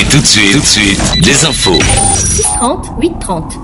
Et tout de suite, tout de suite, des infos. 630, 830.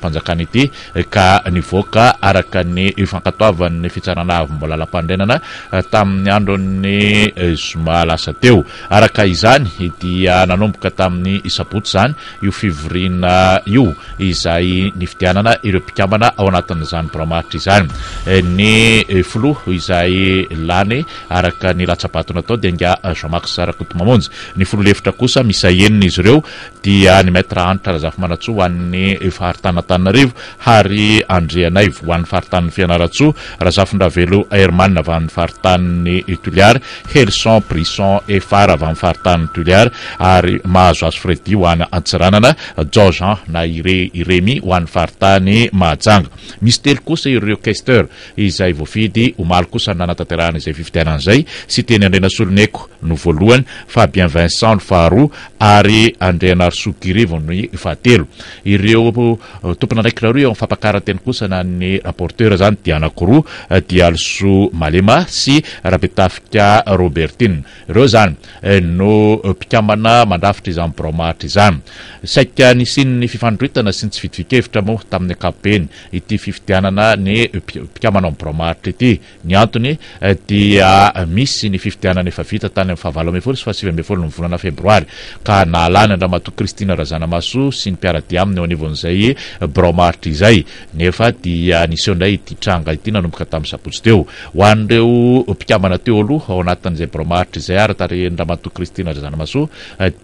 mnityka nyoaka araka ny fankatoavan'ny fitsranaambola lapandrnana eh, tamin'ny andro'ny eh, olasateoaraka izany dia eh, nanomboka tamin'ny t any oyia ireoanaaoanatn'yiray ayyakanytsna tao daerao misennaizy reoianmatreatra azafmanatsan'ny fat nataninarivo ary andreanaivo hoan'y faritan'ny fianaratsoa razafindravelo airmane avy amn'ny faritannny tuliar helson prisson efar avy an'nyfaritan'ny tuliar ary mahazo az fredi hoany atsiranana jan na irremi hoan'y faritany mahaanga misytelo osa ireoeste izayoafidy oal kosananatatahanazayaaaysdaoaenaha ay adrnanyr tompony andraiky raharoaeam'y fampakaratenykosana ny rapporter zany dianar eh, di so alema sy raha betaiarobertireo zanoira sntsieira tamin'nype ityiinanyhrayyamisy eh, nyintny eh, am'ananlny andramato cristin razanamao sy ny piaradi aminy eo ann'zay bromaritra izay nefa dia niseo ndray ititranga ity nanomboka tamin'ny sapotsy teo hoan'reo mpikambana teo alo ao anatin'zay bromaritra zay artarendramato cristiner zanamasoa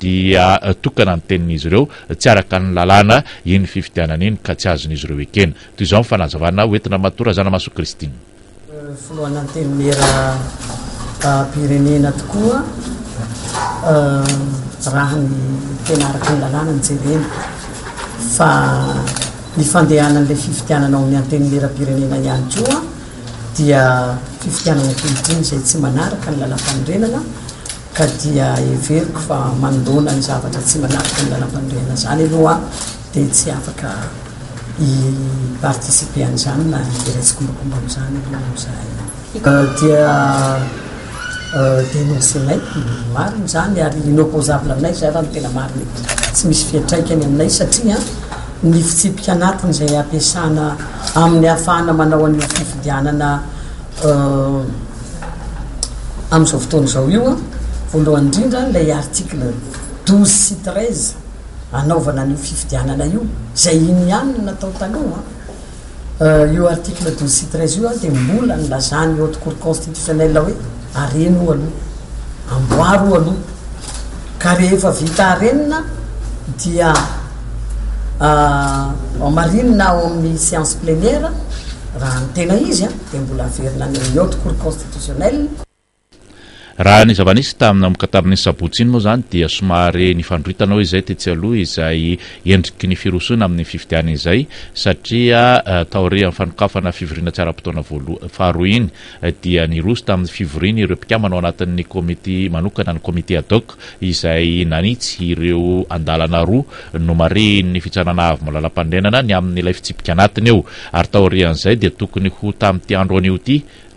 dia tokana ny tenin'izy reo tsy araka ny lalàna iny fifitianan' iny ka tsy azon'izy reo ekena toy zao nfanahzavana oetynrahamatoraha zanamaso cristinetmprenetoahnytnarakanylalàna eh, ah, eh, n'jareny fa nifandehana an'la fifitianana o ain'ny anteny leram-pirenena ihany ko a dia fifitiananatolotriny zay tsy manaraka ny lala-panirenana ka dia everiko fa mandona ny zavatra tsy manaraka ny lalapanyrenana zany aloha dia tsy afaka hiparticipe an'izany na diraisykombakombanizany alohzaydia denosenaik mariny zany ary inoposable aminay zaranotena mariny tsy misy fiatraikny aminay satriaiy amzao fotony zao ioa voalohany indrindra lay article 2 cit anaovana io fiiianana iozay naooale ci io de mbolany lazanyaut court constitutionel oe areno aloha amboaro aloha karehefa vita arenna dia ah, amarinna o amin'ny sience pleniare raha ny tena izy a di mbola averina anymiote cour constitutionnel raha ny zavanisy tamin'ny amkatainy sabots iny moa zany dia somary nifandroitana ao izay tetsyaloha izay endriky ny firosona amin'ny fiviianzay satria eh, taorean'nyfanokafana fivorina tsara-potoanal aharo iny eh, dia niros tamin'ny fivoriny ireo apikamanao anatin''ny comité manokana ny comité dok izay nanitsy ireo andalanara no mari'ny fitsanana avy malala-pandrenana ny amin'nylay fitsipika anatiny eo ary taorean'zay dia tokony ho tami'nitiandro an'io ity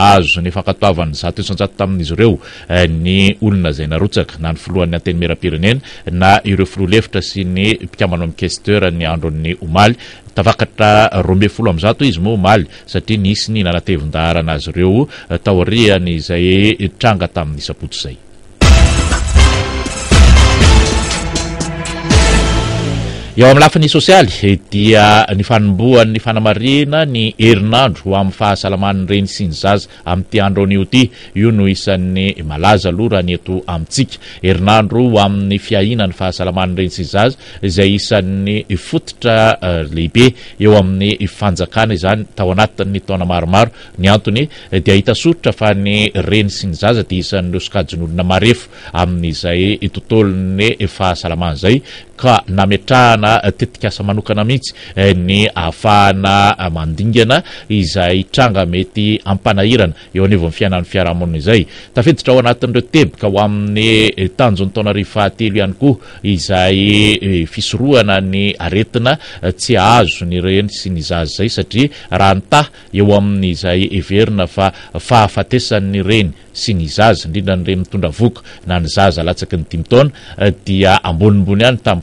azo ny fakatoavany zato is anjato tamin'izy ireo eh, ny olona zay narotsaka na ny folohany anteny merampirenena na ireo filoa lefitra sy ny mpikamanao ami'n cesteur ny androny homaly tafakatra rombe folo am'zato izy moa homaly satria niisiny nanatevin-dahara anazy ireo eh, taorihany izay tranga tamin'ny sapotso zay eo amin'ny lafan'ny sosialy dia nyfanomboan'ny fanamarina ny herinandro o amin'ny fahasalaman'ny reny sy ny zaza amin'nyitiandro an'ioity io no isan'ny malaza aloha raha nyeto amintsika herinandro o amin'ny fiahinan'ny fahasalaman'nyreny sny zaza zay isan'ny fototra eh, lehibe eo amin'ny fanjakana izany tao anatin'ny taona maromaro ny antony eh, de ahita sorotra fa ny reny syny zaza de isan'n osokajon'olona marefo amin'izay tontolony fahasalamany zay ka nametrahana eh, tetika asa manokana mihitsy eh, ny ahafahana eh, mandingana zaytrangametypahiinhatafditra ao anatin'ireo tebika o amin'ny tanjony taonarfahatelo ihany ko izay fisoroana ny aretina tsy azo nyreny sy ny zzay saaheoanizayveinafanyenysynnytnadia ambonimbony hany tamin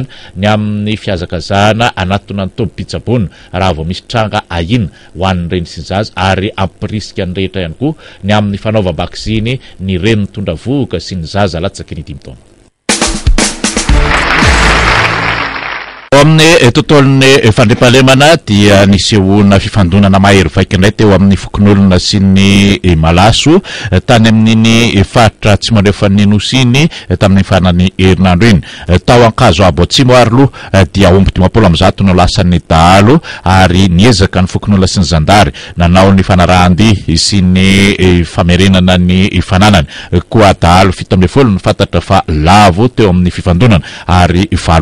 ny amin'ny fiazakazana anatony anytobo pitsabonna raha vao misy tranga aina hoan'ny reny syny zaza ary ampiriska nyrehetra iany koa ny amin'ny fanaovabaksiny ny renin'nytondra voka sy ny zaza latsake ny dimy tona amin'ny totolo ny fandrepalemana dia niseonafanonanea ndray teoamin'ny fknolna sy ny lao eh, tany amin'ny faritratsymndrefany nosinytsanolanyynynlfitmefolonftanysabotra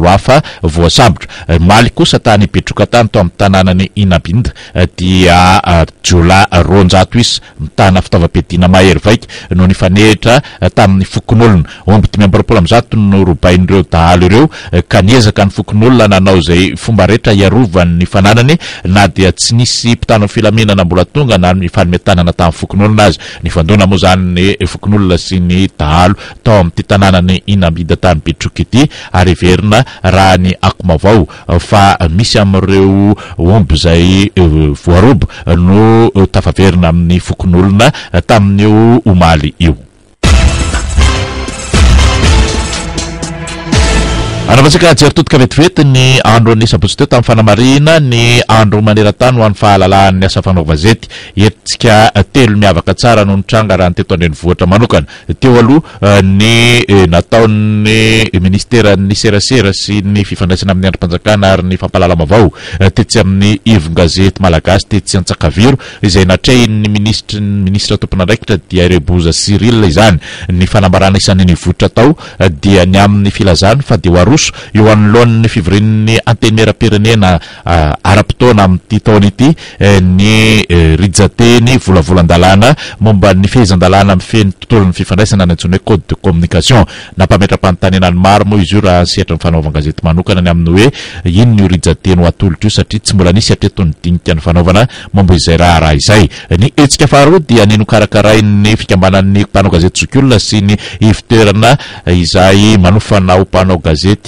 eh, maly kosa tanybetroka tany atao ami'tytananany inabinda diarjat ah, is mitana fitavabedinaahery vak noo nifanehitra ah, tamin'ny fokon'olona omby t mibrola mzato no rbain'reo lo ireo eh, ka nezaka ny fokon'olna nanao zay fomba retra iannynay na dia tsy misy mpitanfianaabolatonganaoetanatn'ooy'oa sy nytao am'tytananany inabida tany betroka ity arverina raha ny akomavao fa misy amireo omby zay eh, voarobo no tafaverina amin'ny fokon'olona taminyeo homaly io anaovantsika jery totika vetivety ny andronyesabotsy teo tamin'ny fanamarina ny andro maneratany hoan'ny fahalalaany asafanaoazety etitsikatelo eh, miavaka tsara nontranga raha ny teto andrenytaatoaynataony eh, eh, ministerny serasera sy ny fifandraisana amin'y androa aryyyamin'yay seo anloanny fivrinnny antenymeraprenena ara-ptona aminntytonaynytnyolalandalana e, e, momba ny fehizandalana m'yfeny tontolon'ny fifandraisana nyantsiny hoe côde de comnication nampametra-panntanenanymarmoa izy o rahastra nyfanaoanazeoayaiasaasbo innokarakarahinny fikabnanympanaazete zkolona synyana ompanaogazet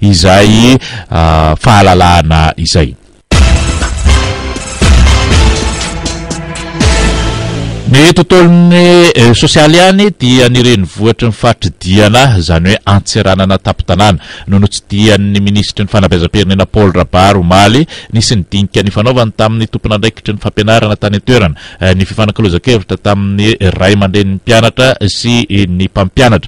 izay ah, fahalalana izay Eh, ny tontolonny sosial hany dia nyrenyvohatry ny fatridiana zany hoe antsirananatptanna nohnotsydiany ministra ny fanabiazaperinenapal raay nisy nydinika nyfnaovany tamin'ny tomponandraikitry ny fampianaana tanytoea ny aeitra tamin'nyay mnepra sy ny mmpiaynhaymehisyynaza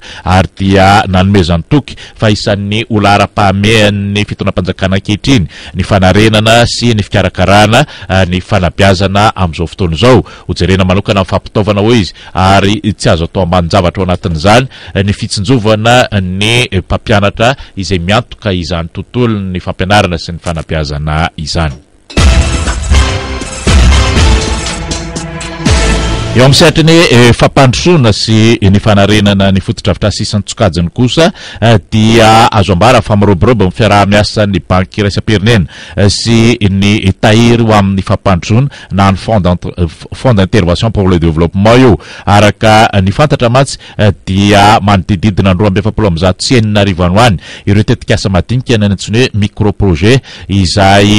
a'zaonoa fampitaovana ho izy ary tsy azo atao amanyjavatra ao anatin'izany eh, ny fitsonjovana eh, ny eh, mpampianatra izay miantoka izany tontolo ny fampianarana sy ny fanampiazana izany eo am sritra nyo eh, fampandosona sy nyfanarenana ny fototra avitrasisa'ny sokany kosa eh, dia azobrfarobrbfihmiasanybanasaprie eh, sy nytayoamin'nyfampandonaafond dintervention pour le évloppementoamamanodididinanro malotsyeiaoa ireotetiasaaniaenatsiny hoemicroprojet zay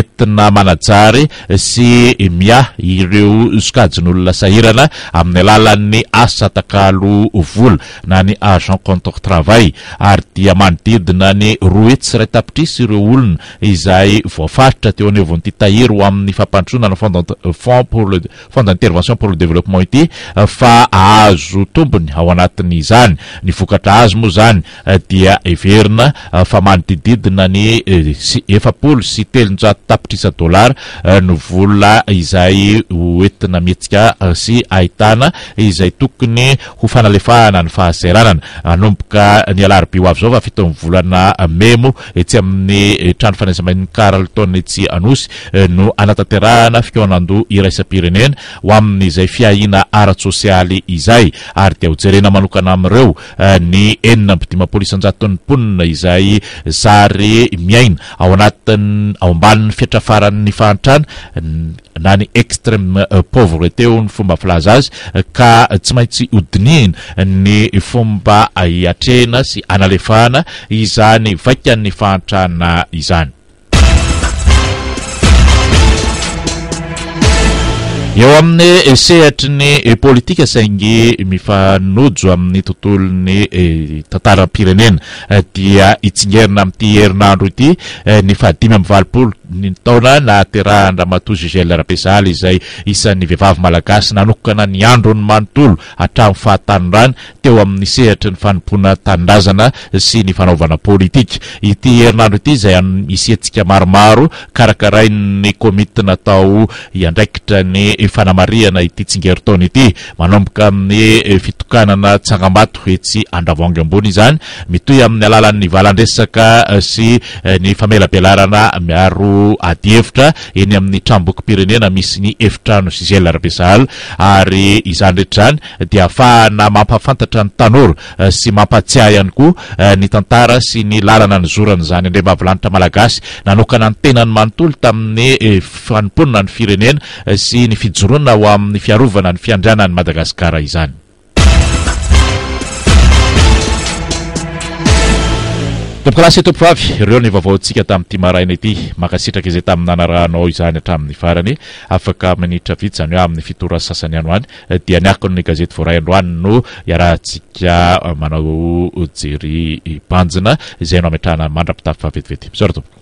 etina anaay sy mia ireosokan'olonasa rana amin'ny alalany assatakalo vola na ny argent cont travall ary dia manodidina ny roa etsyray tapitrisy ireo olona izay voafaritra teo anevonyty tahiry o amin'ny fampanotsonana fon dintervention pour le développement ity fa azo tombony ao anatin'izany ny vokatra azo moa zany eh, dia everina eh, fa manodididina ny eh, sy efapolo sy telonja tapitrisa dollar no volna izay etina metsika ata izay tokony hofanalefahana ny fahazaranana aomboka nyalarybi oa zao a fitoy volanamemo tsy amin'ny eh, trano fanaizamainkaraltaony tsy os eh, no anatatrahana fikonando iraisapirenea ho ain'izayfahisia izayarydaony eniapidimpsn'nyni izayy miaina aoatin ao ambanin'ny fietrafaranny faantrana na ny extreme euh, pauvreté o ny fomba filaza azy euh, ka tsy maintsy hodinina ny fomba iatrehna sy analefana izany vakan'ny faantrana izany eo amin'ny eh, sehatri ny eh, politika saingy mifanojo amin'ny tontolo n'ny eh, tantarapirenena dia hitsingerina ami'ity herinandro ity ny fahdimy am'y valopolo taona na ateraandra matojugel ra-piazala izay isan'ny vehivavy malagasy nanokana ny andro ny manontolo atramn'ny fahatany rany teo amin'ny sehatry ny fanompoana tandrazana sy ny fanaovana politika ity herinandro ity zay amiseantsika maromaro karakarainny komite na tao iandraikitra ny fanamariana ity tsingeritaona ity manomboka amin'ny kanana tsangaato oetsy andravongambony izany mitoyamin'ny alalan'ny valandresaka eh, sy eh, ny famelabelalanamiao adyeitra eny amin'ny tramboky pirenena misy ny eitranosa ary izny retzanydafana mampafantatra ny o eh, sy mampatsiah ihanyko ny tantara sy ny lalana ny zorany zany andre mahavlanitra malagasy nanokana ny tenany manontolo tamin'ny faoponina ny firenena sy ny fijorona o amin'ny fiarovanany fiandriananyadagasiaizny tomoka lasy tompovavy ireo ny vaovaontsika tamin'nyity maraina ity mankasitraka izay tamin'nynanaranao izany hatramin'ny varany afaka manitra vity zany ho amin'ny fitora sasany ano any dia niaki ny gazety voarayndroany no iarahantsika ah, manao jery panjina zay no ametrana mandra-pitafyva vetivety misora tompoka